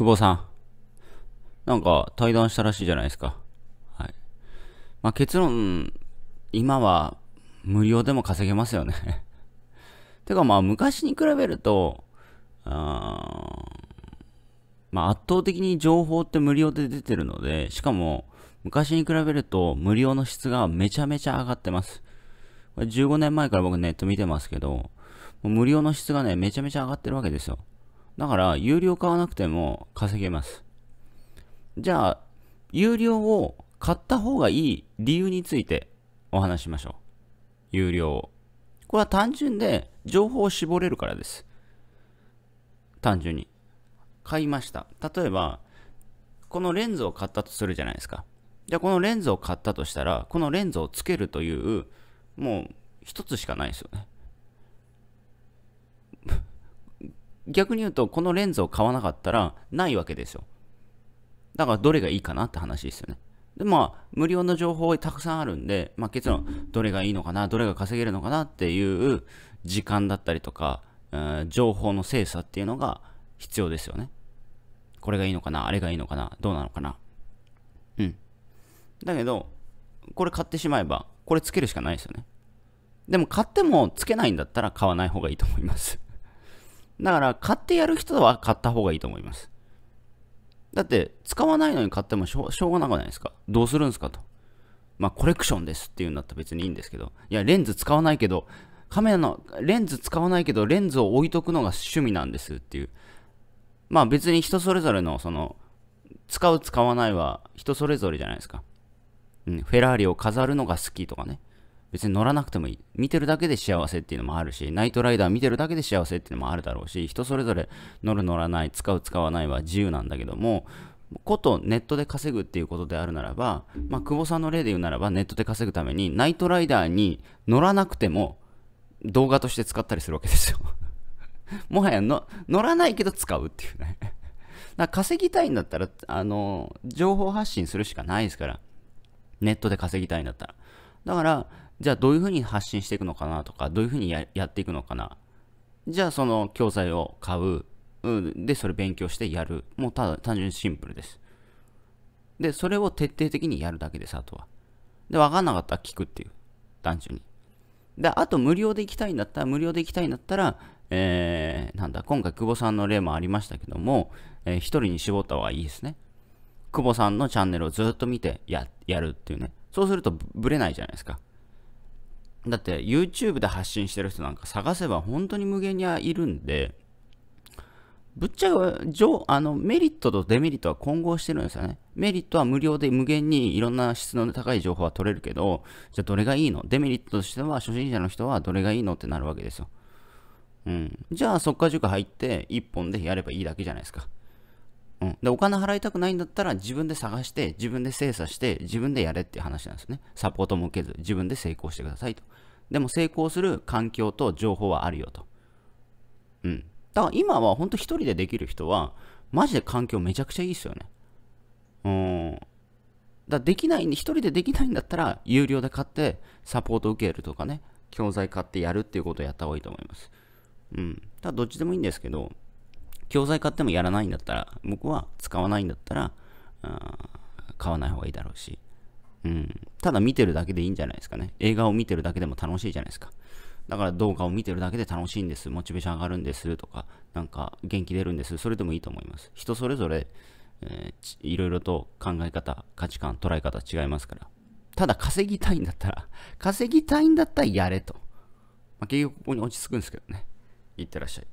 久保さん。なんか対談したらしいじゃないですか。はい。まあ、結論、今は無料でも稼げますよね てかまあ昔に比べると、あまあ圧倒的に情報って無料で出てるので、しかも昔に比べると無料の質がめちゃめちゃ上がってます。これ15年前から僕ネット見てますけど、無料の質がね、めちゃめちゃ上がってるわけですよ。だから、有料買わなくても稼げます。じゃあ、有料を買った方がいい理由についてお話しましょう。有料を。これは単純で情報を絞れるからです。単純に。買いました。例えば、このレンズを買ったとするじゃないですか。じゃあこのレンズを買ったとしたら、このレンズをつけるという、もう一つしかないですよね。逆に言うと、このレンズを買わなかったらないわけですよ。だからどれがいいかなって話ですよね。で、まあ、無料の情報たくさんあるんで、まあ結論、どれがいいのかな、どれが稼げるのかなっていう時間だったりとか、えー、情報の精査っていうのが必要ですよね。これがいいのかな、あれがいいのかな、どうなのかな。うん。だけど、これ買ってしまえば、これつけるしかないですよね。でも買ってもつけないんだったら買わない方がいいと思いますだから、買ってやる人は買った方がいいと思います。だって、使わないのに買ってもしょうがなくないですかどうするんですかと。まあ、コレクションですっていうんだったら別にいいんですけど、いや、レンズ使わないけど、カメラの、レンズ使わないけど、レンズを置いとくのが趣味なんですっていう。まあ別に人それぞれの、その、使う使わないは人それぞれじゃないですか。うん、フェラーリを飾るのが好きとかね。別に乗らなくてもいい。見てるだけで幸せっていうのもあるし、ナイトライダー見てるだけで幸せっていうのもあるだろうし、人それぞれ乗る乗らない、使う使わないは自由なんだけども、ことネットで稼ぐっていうことであるならば、まあ、久保さんの例で言うならば、ネットで稼ぐために、ナイトライダーに乗らなくても、動画として使ったりするわけですよ もはや乗らないけど使うっていうね だ稼ぎたいんだったら、あの、情報発信するしかないですから。ネットで稼ぎたいんだったら。だから、じゃあどういうふうに発信していくのかなとか、どういうふうにやっていくのかな。じゃあその教材を買う。うん、で、それ勉強してやる。もうただ単純にシンプルです。で、それを徹底的にやるだけです、あとは。で、わかんなかったら聞くっていう。単純に。で、あと無料で行きたいんだったら、無料で行きたいんだったら、えー、なんだ、今回久保さんの例もありましたけども、えー、一人に絞った方がいいですね。久保さんのチャンネルをずっと見てや、やるっていうね。そうするとブレないじゃないですか。だって YouTube で発信してる人なんか探せば本当に無限にいるんで、ぶっちゃけあのメリットとデメリットは混合してるんですよね。メリットは無料で無限にいろんな質の高い情報は取れるけど、じゃあどれがいいのデメリットとしては初心者の人はどれがいいのってなるわけですよ。うん。じゃあ速か。塾入って1本でやればいいだけじゃないですか。うん、でお金払いたくないんだったら自分で探して自分で精査して自分でやれっていう話なんですねサポートも受けず自分で成功してくださいとでも成功する環境と情報はあるよとうんだから今は本当一人でできる人はマジで環境めちゃくちゃいいっすよねうんだできないんで、一人でできないんだったら、有料で買って、サポート受けるとかね、教材買ってやるっていうことをやった方がいいと思います。うん。ただ、どっちでもいいんですけど、教材買ってもやらないんだったら、僕は使わないんだったら、買わない方がいいだろうし、うん、ただ見てるだけでいいんじゃないですかね。映画を見てるだけでも楽しいじゃないですか。だから動画を見てるだけで楽しいんです、モチベーション上がるんですとか、なんか元気出るんです、それでもいいと思います。人それぞれ、えー、いろいろと考え方、価値観、捉え方違いますから。ただ稼ぎたいんだったら、稼ぎたいんだったらやれと。まあ、結局ここに落ち着くんですけどね。いってらっしゃい。